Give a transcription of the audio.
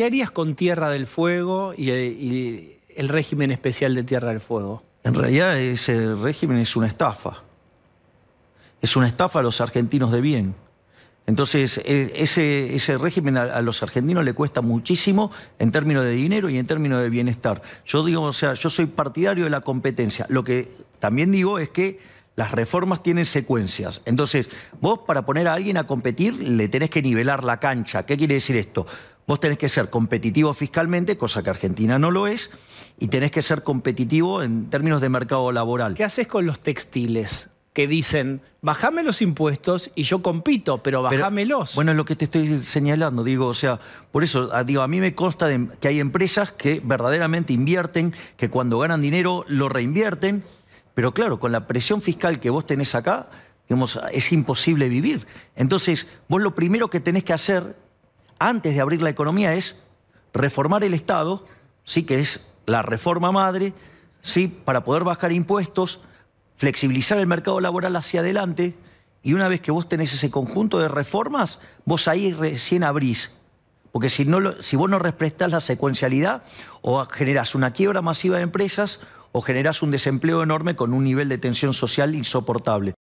¿Qué harías con Tierra del Fuego eh, y, el régimen especial de Tierra del Fuego? En realidad ese régimen es una estafa. Es una estafa a los argentinos de bien. Entonces, e, ese, ese régimen a, a, los argentinos le cuesta muchísimo en términos de dinero y en términos de bienestar. Yo digo, o sea, yo soy partidario de la competencia. Lo que también digo es que las reformas tienen secuencias. Entonces, vos para poner a alguien a competir le tenés que nivelar la cancha. ¿Qué quiere decir esto? Vos tenés que ser competitivo fiscalmente, cosa que Argentina no lo es, y tenés que ser competitivo en términos de mercado laboral. ¿Qué haces con los textiles? que dicen, bajame los impuestos y yo compito, pero bajámelos. bueno, es lo que te estoy señalando, digo, o sea, por eso, ah, digo, a mí me consta que hay empresas que verdaderamente invierten, que cuando ganan dinero lo reinvierten, pero claro, con la presión fiscal que vos tenés acá, digamos, es imposible vivir. Entonces, vos lo primero que tenés que hacer antes de abrir la economía es reformar el Estado, sí que es la reforma madre, sí, para poder bajar impuestos, flexibilizar el mercado laboral hacia adelante, y una vez que vos tenés ese conjunto de reformas, vos ahí recién abrís. Porque si, no si vos no respetás la secuencialidad, o generás una quiebra masiva de empresas, o generás un desempleo enorme con un nivel de tensión social insoportable.